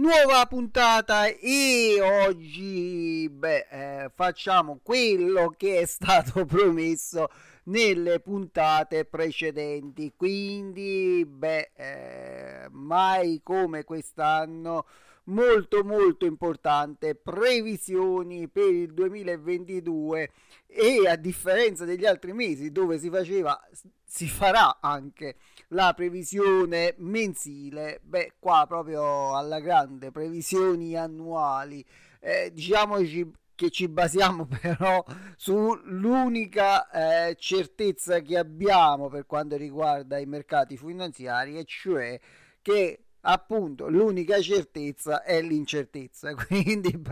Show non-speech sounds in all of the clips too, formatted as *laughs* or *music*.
nuova puntata e oggi beh, eh, facciamo quello che è stato *laughs* promesso nelle puntate precedenti quindi beh eh, mai come quest'anno molto molto importante previsioni per il 2022 e a differenza degli altri mesi dove si faceva si farà anche la previsione mensile, beh qua proprio alla grande, previsioni annuali, eh, diciamoci che ci basiamo *laughs* però sull'unica eh, certezza che abbiamo per quanto riguarda i mercati finanziari e cioè che appunto l'unica certezza è l'incertezza *laughs* quindi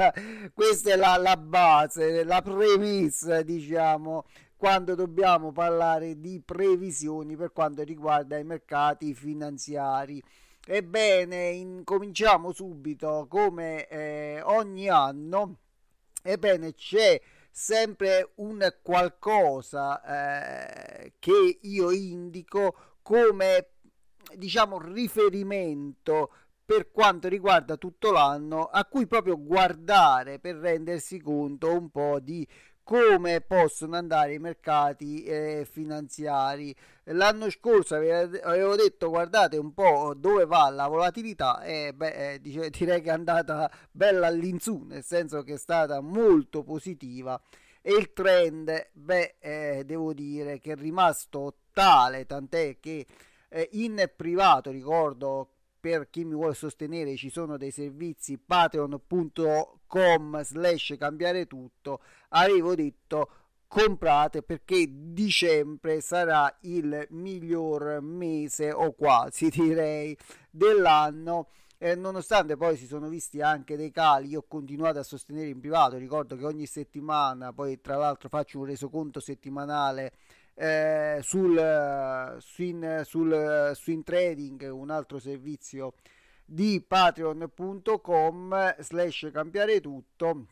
questa è la, la, base la premessa diciamo quando dobbiamo parlare di previsioni per quanto riguarda i mercati finanziari. Ebbene, incominciamo subito come eh, ogni anno. Ebbene, c'è sempre un qualcosa eh, che io indico come diciamo riferimento per quanto riguarda tutto l'anno a cui proprio guardare per rendersi conto un po' di come possono andare i mercati eh, finanziari. L'anno scorso avevo detto guardate un po' dove va la volatilità e beh, eh, *laughs* direi che è andata bella all'insù, nel senso che è stata molto positiva e il trend, beh, eh, devo dire che è rimasto tale, tant'è che eh, in privato ricordo per chi mi vuole sostenere ci sono dei servizi patreon.com slash cambiare tutto avevo detto comprate perché dicembre sarà il miglior mese o quasi *laughs* direi dell'anno eh, nonostante poi si sono visti anche dei cali, io ho continuato a sostenere in privato, ricordo che ogni settimana, poi tra l'altro faccio un resoconto settimanale eh, sul, swing, sul swing trading, un altro servizio di patreon.com slash cambiare tutto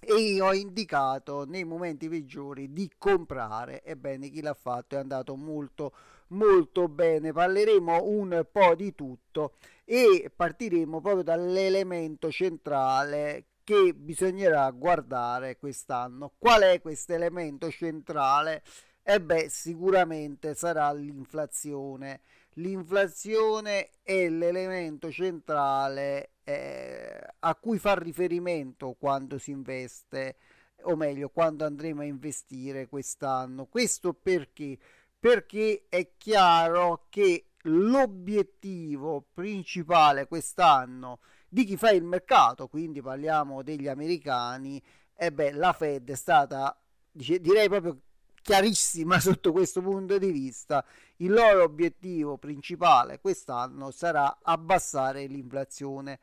e io ho indicato nei momenti peggiori di comprare ebbene chi l'ha fatto è andato molto molto bene parleremo un po' di tutto e partiremo proprio dall'elemento centrale che bisognerà guardare quest'anno qual è questo elemento centrale e beh, sicuramente sarà l'inflazione. L'inflazione è l'elemento centrale eh, a cui fa riferimento quando si investe, o meglio, quando andremo a investire quest'anno. Questo perché? Perché è chiaro che l'obiettivo principale quest'anno di chi fa il mercato, quindi parliamo degli americani, e eh beh, la Fed è stata direi proprio chiarissima *laughs* sotto questo punto di vista, il loro obiettivo principale quest'anno sarà abbassare l'inflazione.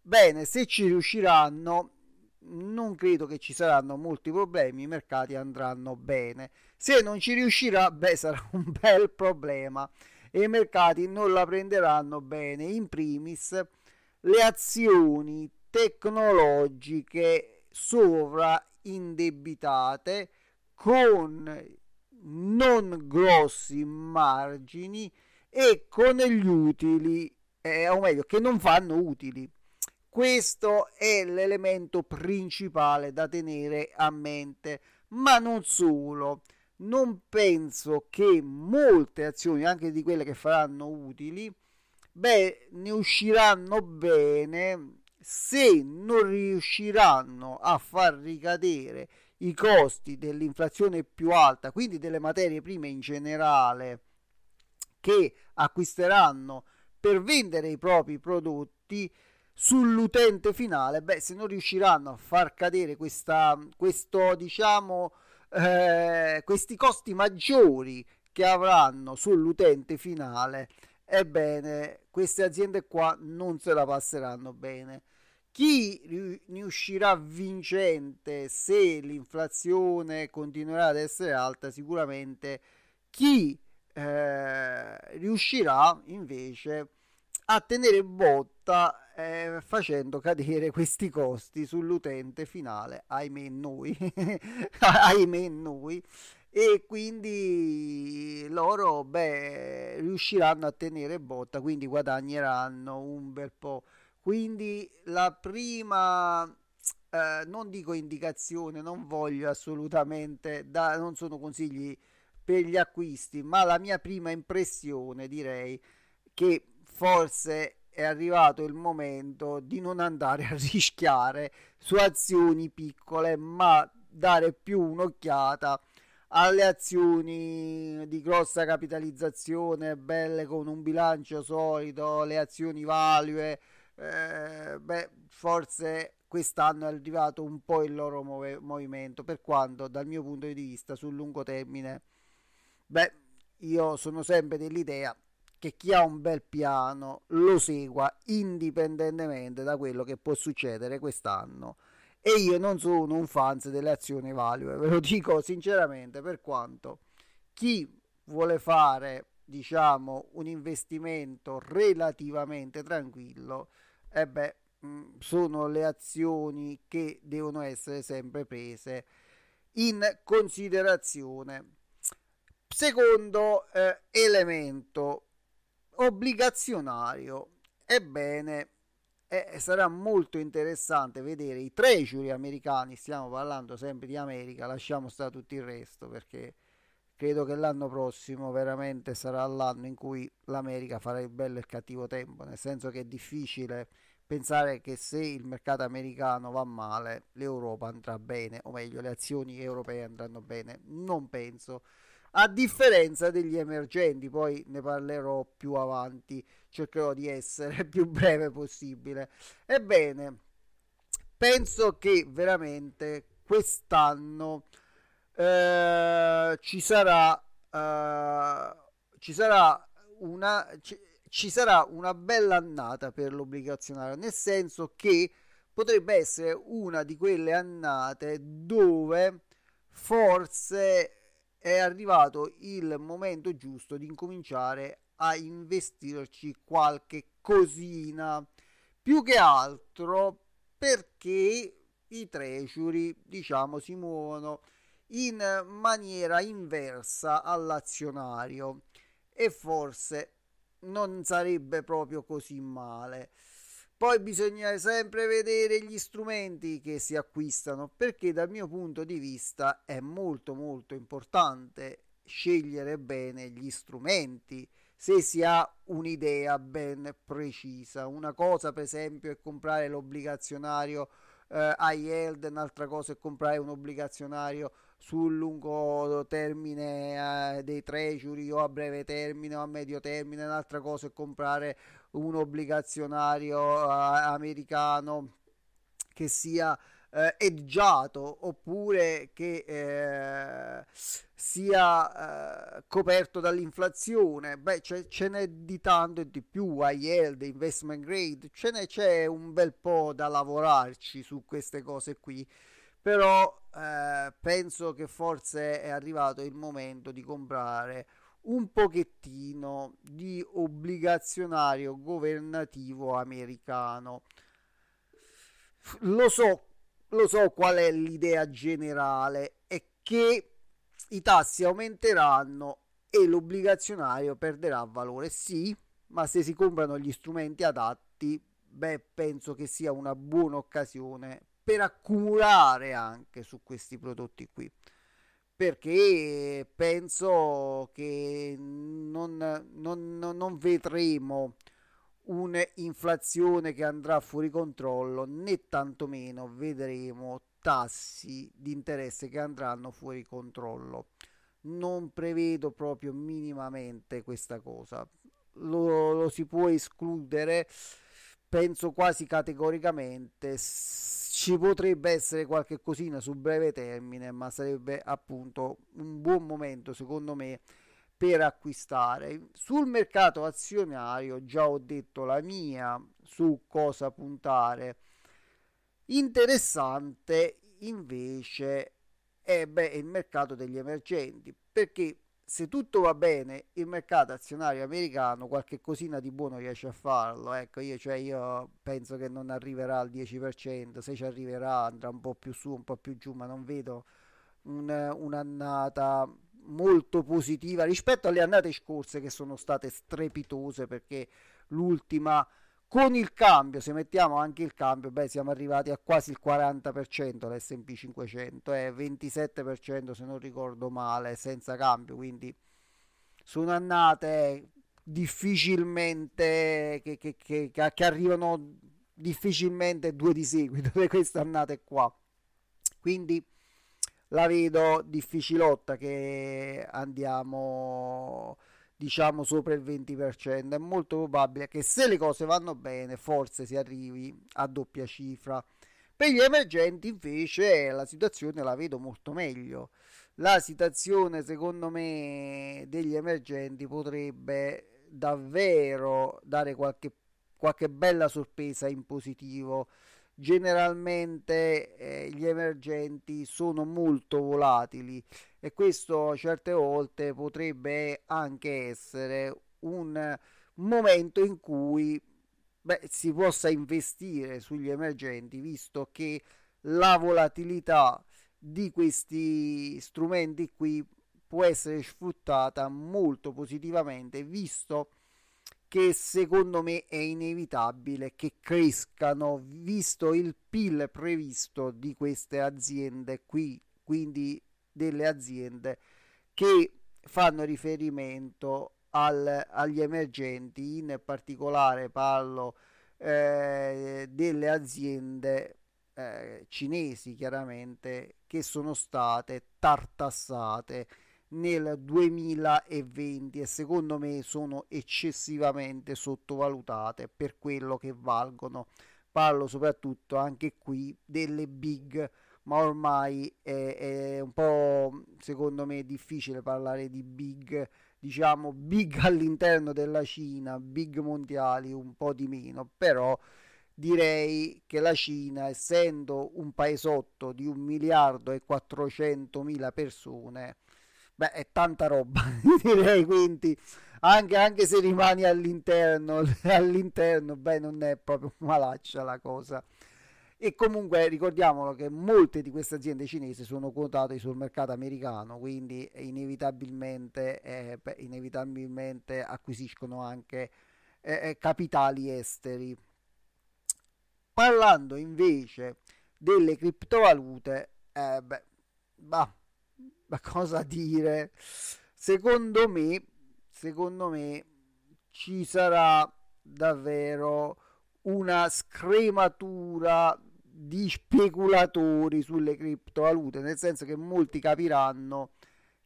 Bene, se ci riusciranno, non credo che ci saranno molti problemi, i mercati andranno bene. Se non ci riuscirà, beh, sarà *laughs* un bel problema e i mercati non la prenderanno bene. In primis, le azioni tecnologiche sovraindebitate con non grossi margini e con gli utili, eh, o meglio, che non fanno utili. Questo è l'elemento principale da tenere a mente, ma non solo. Non penso che molte azioni, anche di quelle che faranno utili, beh, ne usciranno bene se non riusciranno a far ricadere i costi dell'inflazione più alta, quindi delle materie prime in generale che acquisteranno per vendere i propri prodotti sull'utente finale, beh, se non riusciranno a far cadere questa, questo, diciamo, eh, questi costi maggiori che avranno sull'utente finale, ebbene, queste aziende qua non se la passeranno bene. Chi ne uscirà vincente se l'inflazione continuerà ad essere alta? Sicuramente chi eh, riuscirà invece a tenere botta eh, facendo cadere questi costi sull'utente finale, ahimè noi, *laughs* ahimè noi, e quindi loro beh, riusciranno a tenere botta, quindi guadagneranno un bel po'. Quindi la prima eh, non dico indicazione, non voglio assolutamente da, non sono consigli per gli acquisti, ma la mia prima impressione direi che forse è arrivato il momento di non andare a *laughs* rischiare su azioni piccole, ma dare più un'occhiata alle azioni di grossa capitalizzazione, belle con un bilancio solido, le azioni value eh, beh, forse quest'anno è arrivato un po' il loro move- movimento, per quanto dal mio punto di vista sul lungo termine, beh, io sono sempre dell'idea che chi ha un bel piano lo segua indipendentemente da quello che può succedere quest'anno. E io non sono un fan delle azioni value, ve lo dico sinceramente, per quanto chi vuole fare diciamo un investimento relativamente tranquillo eh beh, mm, sono le azioni che devono essere sempre prese in considerazione. Secondo eh, elemento obbligazionario, ebbene, eh, sarà molto interessante vedere i treasury americani, stiamo parlando sempre di America, lasciamo stare tutto il resto perché credo che l'anno prossimo veramente sarà l'anno in cui l'America farà il bello e il cattivo tempo, nel senso che è difficile pensare che se il mercato americano va male l'Europa andrà bene, o meglio le azioni europee andranno bene, non penso, a differenza degli emergenti, poi ne parlerò più avanti, cercherò di essere *laughs* più breve possibile. Ebbene, penso che veramente quest'anno eh, ci sarà eh, ci sarà una ci, ci sarà una bella annata per l'obbligazionario nel senso che potrebbe essere una di quelle annate dove forse è arrivato il momento giusto di incominciare a investirci qualche cosina più che altro perché i treasury diciamo si muovono in maniera inversa all'azionario e forse non sarebbe proprio così male. Poi bisogna sempre vedere gli strumenti che si acquistano perché dal mio punto di vista è molto molto importante scegliere bene gli strumenti se si ha un'idea ben precisa. Una cosa per esempio è comprare l'obbligazionario eh, è un'altra cosa è comprare un obbligazionario sul lungo termine eh, dei treasury o a breve termine o a medio termine, un'altra cosa è comprare un obbligazionario eh, americano che sia eh, eggiato oppure che eh, sia eh, coperto dall'inflazione, beh ce, ce n'è di tanto e di più, IELD, investment grade, ce n'è c'è un bel po' da lavorarci su queste cose qui, però eh, penso che forse è arrivato il momento di comprare un pochettino di obbligazionario governativo americano. Lo so lo so qual è l'idea generale, è che i tassi aumenteranno e l'obbligazionario perderà valore, sì, ma se si comprano gli strumenti adatti, beh, penso che sia una buona occasione per accumulare anche su questi prodotti qui perché penso che non, non, non vedremo un'inflazione che andrà fuori controllo, né tantomeno vedremo tassi di interesse che andranno fuori controllo. Non prevedo proprio minimamente questa cosa. Lo, lo si può escludere, penso quasi categoricamente. Ci potrebbe essere qualche cosina su breve termine, ma sarebbe appunto un buon momento, secondo me, per acquistare. Sul mercato azionario già ho detto la mia su cosa puntare. Interessante invece eh, è beh, il mercato degli emergenti perché se tutto va bene il mercato azionario americano qualche cosina di buono riesce a farlo ecco io, cioè io penso che non arriverà al 10% se ci arriverà andrà un po' più su un po' più giù ma non vedo un, un'annata molto positiva rispetto alle annate scorse che sono state strepitose perché l'ultima con il cambio, se mettiamo anche il cambio, beh, siamo arrivati a quasi il 40% l'S&P 500, è eh, 27% se non ricordo male, senza cambio, quindi sono annate difficilmente che, che, che, che arrivano difficilmente due di seguito, *laughs* queste annate qua. Quindi la vedo difficilotta che andiamo diciamo sopra il 20%. È molto probabile che se le cose vanno bene, forse si arrivi a doppia cifra. Per gli emergenti invece la situazione la vedo molto meglio. La situazione secondo me degli emergenti potrebbe davvero dare qualche, qualche bella sorpresa in positivo generalmente eh, gli emergenti sono molto volatili e questo certe volte potrebbe anche essere un momento in cui beh, si possa investire sugli emergenti visto che la volatilità di questi strumenti qui può essere sfruttata molto positivamente visto che che secondo me è inevitabile che crescano visto il PIL previsto di queste aziende qui, quindi delle aziende che fanno riferimento al, agli emergenti, in particolare parlo eh, delle aziende eh, cinesi chiaramente che sono state tartassate nel 2020 e secondo me sono eccessivamente sottovalutate per quello che valgono. Parlo soprattutto anche qui delle big, ma ormai è, è un po' secondo me difficile parlare di big, diciamo big *laughs* all'interno della Cina, big mondiali un po' di meno, però direi che la Cina, essendo un paesotto di 1 miliardo e 400 mila persone, Beh, è tanta roba, *laughs* direi, quindi anche, anche se rimani all'interno, *laughs* all'interno, beh, non è proprio malaccia la cosa. E comunque ricordiamolo che molte di queste aziende cinesi sono quotate sul mercato americano, quindi inevitabilmente, eh, inevitabilmente acquisiscono anche eh, eh, capitali esteri. Parlando invece delle criptovalute, eh, beh, bah, da cosa dire. Secondo me, secondo me ci sarà davvero una scrematura di speculatori sulle criptovalute, nel senso che molti capiranno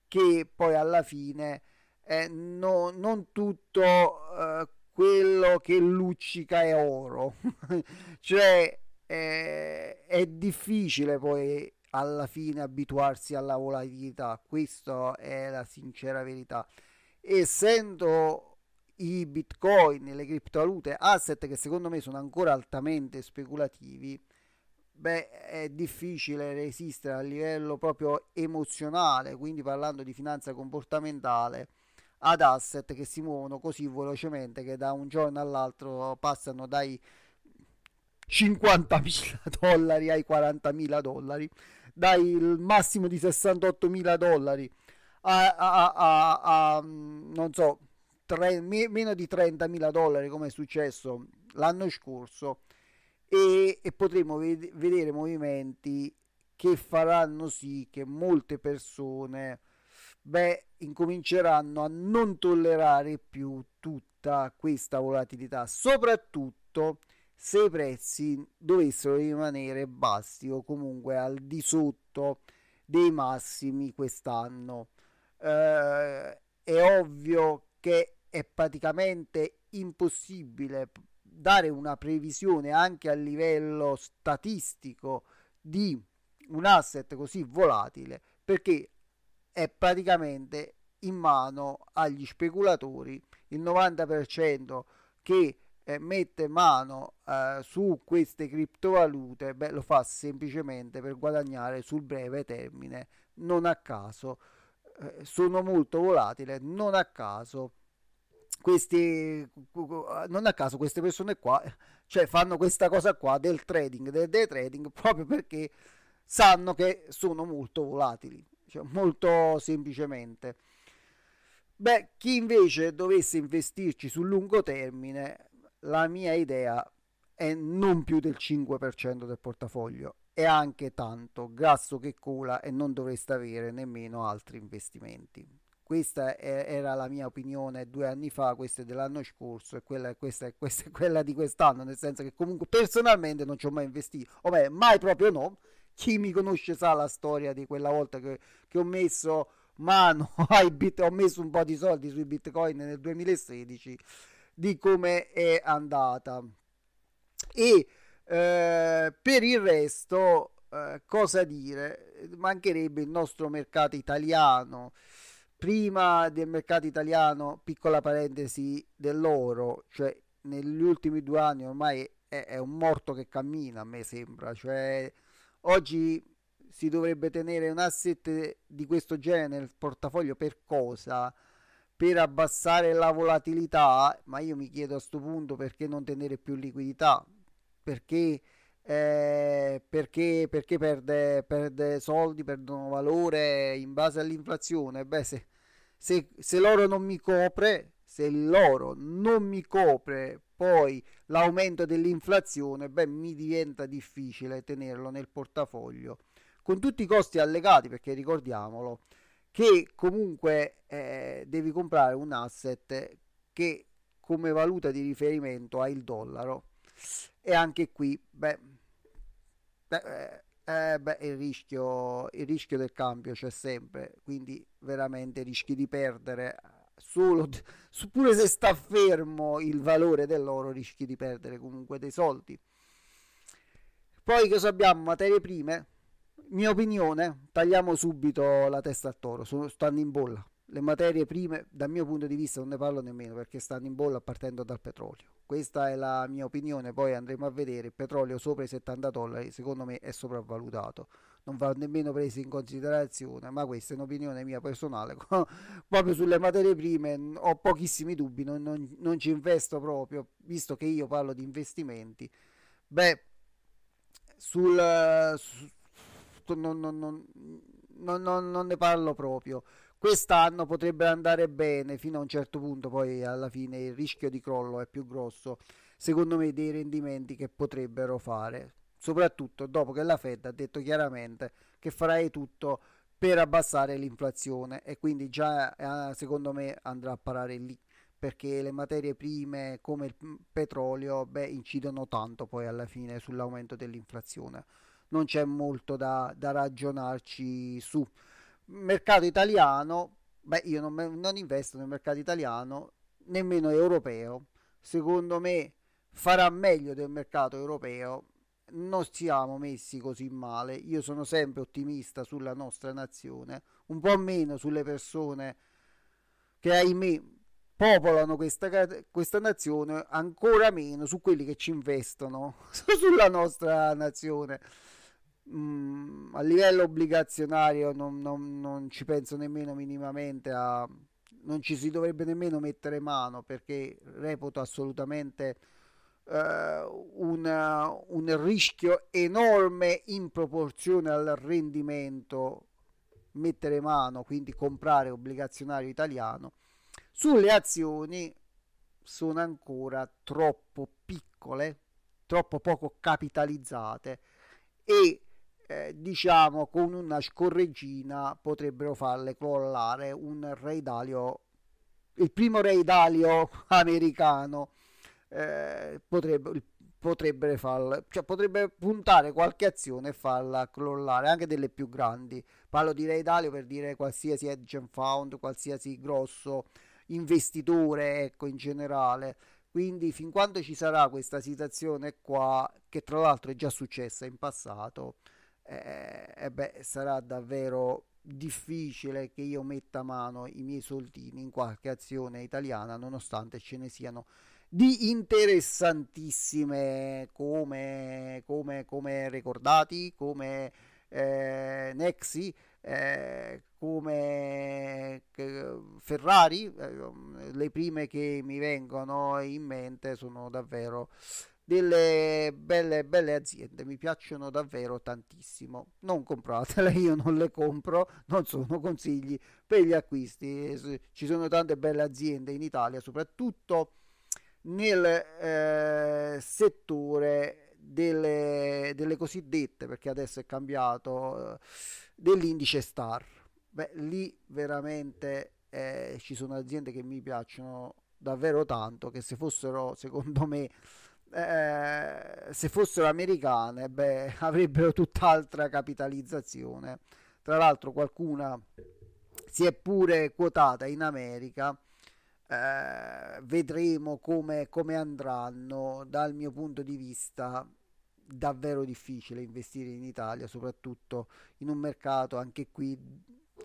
che poi alla fine eh, no, non tutto eh, quello che luccica è oro, *laughs* cioè eh, è difficile poi alla fine abituarsi alla volatilità, questa è la sincera verità. Essendo i bitcoin, le criptovalute, asset che secondo me sono ancora altamente speculativi, beh, è difficile resistere a livello proprio emozionale, quindi parlando di finanza comportamentale, ad asset che si muovono così velocemente che da un giorno all'altro passano dai 50.000 *laughs* dollari ai 40.000 dollari dai il massimo di 68 mila dollari a, a, a, a, non so, tre, me, meno di 30 mila dollari come è successo l'anno scorso e, e potremo ved- vedere movimenti che faranno sì che molte persone beh, incominceranno a non tollerare più tutta questa volatilità, soprattutto se i prezzi dovessero rimanere bassi o comunque al di sotto dei massimi quest'anno. Eh, è ovvio che è praticamente impossibile dare una previsione anche a livello statistico di un asset così volatile perché è praticamente in mano agli speculatori il 90% che eh, mette mano eh, su queste criptovalute, beh, lo fa semplicemente per guadagnare sul breve termine, non a caso. Eh, sono molto volatile, non a caso. Questi, eh, non a caso queste persone qua cioè, fanno questa cosa qua del trading, del day trading, *laughs* proprio perché sanno che sono molto volatili, cioè, molto semplicemente. Beh, chi invece dovesse investirci sul lungo termine la mia idea è non più del 5% del portafoglio e anche tanto grasso che cola e non dovreste avere nemmeno altri investimenti. Questa è, era la mia opinione due anni fa, questa è dell'anno scorso e quella, questa, questa è quella di quest'anno, nel senso che comunque personalmente non ci ho mai investito, o beh, mai proprio no. Chi mi conosce sa la storia di quella volta che, che ho messo mano *laughs* ai bit, ho messo un po' di soldi sui bitcoin nel 2016 di come è andata. E eh, per il resto, eh, cosa dire? Mancherebbe il nostro mercato italiano. Prima del mercato italiano, piccola parentesi dell'oro, cioè negli ultimi due anni ormai è, è un morto che cammina, a me sembra. Cioè, oggi si dovrebbe tenere un asset di questo genere nel portafoglio per cosa? per abbassare la volatilità, ma io mi chiedo a sto punto perché non tenere più liquidità, perché, eh, perché, perché perde, perde, soldi, perdono valore in base all'inflazione. Beh, se, se, se l'oro non mi copre, se l'oro non mi copre poi l'aumento dell'inflazione, beh, mi diventa difficile tenerlo nel portafoglio con tutti i costi allegati, perché ricordiamolo, che comunque eh, devi comprare un asset che come valuta di riferimento ha il dollaro e anche qui beh, beh, eh, eh beh il, rischio, il rischio del cambio c'è sempre quindi veramente rischi di perdere solo pure se sta fermo il valore dell'oro rischi di perdere comunque dei soldi poi cosa abbiamo materie prime mia opinione, tagliamo subito la testa al toro, sono, stanno in bolla. Le materie prime, dal mio punto di vista, non ne parlo nemmeno perché stanno in bolla partendo dal petrolio. Questa è la mia opinione, poi andremo a vedere. Il petrolio sopra i 70 dollari, secondo me, è sopravvalutato. Non va nemmeno preso in considerazione, ma questa è un'opinione mia personale. *laughs* proprio sulle materie prime ho pochissimi dubbi, non, non, non ci investo proprio, visto che io parlo di investimenti. Beh, sul, su, soprattutto non, non, non, non, ne parlo proprio. Quest'anno potrebbe andare bene fino a un certo punto, poi alla fine il rischio di crollo è più grosso, secondo me, dei rendimenti che potrebbero fare, soprattutto dopo che la Fed ha detto chiaramente che farà di tutto per abbassare l'inflazione e quindi già eh, secondo me andrà a parare lì perché le materie prime come il petrolio beh, incidono tanto poi alla fine sull'aumento dell'inflazione non c'è molto da, da ragionarci su. Mercato italiano, beh io non, non investo nel mercato italiano, nemmeno europeo, secondo me farà meglio del mercato europeo, non siamo messi così male. Io sono sempre ottimista sulla nostra nazione, un po' meno sulle persone che, ahimè, popolano questa, questa nazione, ancora meno su quelli che ci investono *laughs* sulla nostra nazione mh, mm, a livello obbligazionario non, non, non ci penso nemmeno minimamente a, non ci si dovrebbe nemmeno mettere mano perché reputo assolutamente eh, una, un rischio enorme in proporzione al rendimento mettere mano, quindi comprare obbligazionario italiano, sulle azioni sono ancora troppo piccole, troppo poco capitalizzate e eh, diciamo con una scorreggina potrebbero farle crollare un re Dalio il primo re Dalio *laughs* americano eh, potrebbe, potrebbe farla cioè potrebbe puntare qualche azione e farla crollare anche delle più grandi parlo di re Dalio per dire qualsiasi hedge found qualsiasi grosso investitore ecco in generale quindi fin quando ci sarà questa situazione qua che tra l'altro è già successa in passato eh, eh beh, sarà davvero difficile che io metta a mano i miei soldini in qualche azione italiana nonostante ce ne siano di interessantissime come, come, come ricordati come eh, Nexi eh, come Ferrari, eh, le prime che mi vengono in mente sono davvero delle belle, belle aziende, mi piacciono davvero tantissimo. Non compratele, *laughs* io non le compro, non sono consigli per gli acquisti. Ci sono tante belle aziende in Italia, soprattutto nel eh, settore delle, delle, cosiddette, perché adesso è cambiato, eh, dell'indice STAR. Beh, lì veramente eh, ci sono aziende che mi piacciono davvero tanto, che se fossero, secondo me, eh, se fossero americane, beh, *laughs* avrebbero tutt'altra capitalizzazione. Tra l'altro qualcuna si è pure quotata in America. Eh, vedremo come, come andranno. Dal mio punto di vista, davvero difficile investire in Italia, soprattutto in un mercato anche qui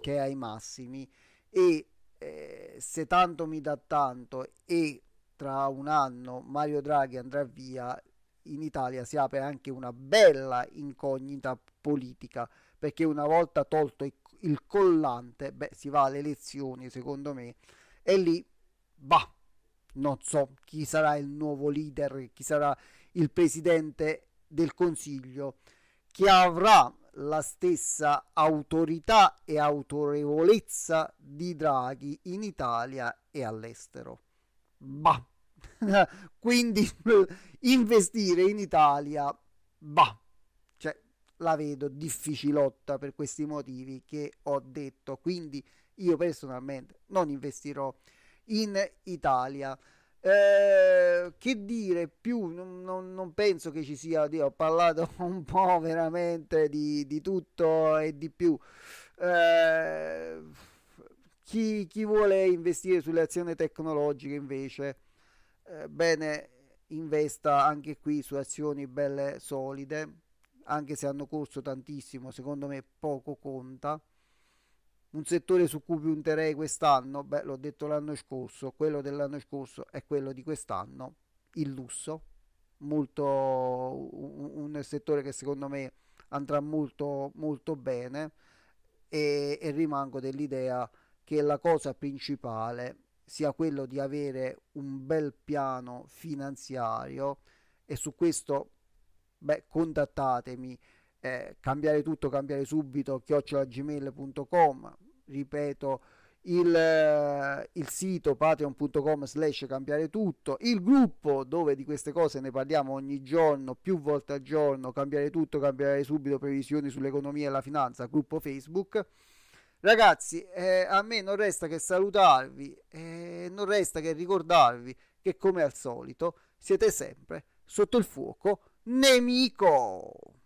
che è ai massimi e eh, se tanto mi dà tanto e tra un anno Mario Draghi andrà via, in Italia si apre anche una bella incognita politica, perché una volta tolto il collante, beh, si va alle elezioni, secondo me, e lì, va. non so chi sarà il nuovo leader, chi sarà il presidente del Consiglio, che avrà la stessa autorità e autorevolezza di Draghi in Italia e all'estero. Bah! *laughs* Quindi *laughs* investire in Italia, bah, cioè, la vedo difficilotta per questi motivi che ho detto. Quindi io personalmente non investirò in Italia. Eh, che dire più? Non, non, non, penso che ci sia. Oddio, ho parlato *laughs* un po' veramente di, di tutto e di più. Eh, chi, chi, vuole investire sulle azioni tecnologiche invece eh, bene investa anche qui su azioni belle solide, anche se hanno corso tantissimo, secondo me poco conta. Un settore su cui punterei quest'anno, beh, l'ho detto l'anno scorso, quello dell'anno scorso è quello di quest'anno, il lusso, molto, un, un settore che secondo me andrà molto, molto bene e, e rimango dell'idea che la cosa principale sia quello di avere un bel piano finanziario e su questo beh, contattatemi eh, cambiare tutto cambiare subito chiocciolagmail.com ripeto il, eh, il sito patreon.com slash cambiare tutto il gruppo dove di queste cose ne parliamo ogni giorno più volte al giorno cambiare tutto cambiare subito previsioni sull'economia e la finanza gruppo facebook Ragazzi, eh, a me non resta che salutarvi, eh, non resta che ricordarvi che come al solito siete sempre sotto il fuoco nemico.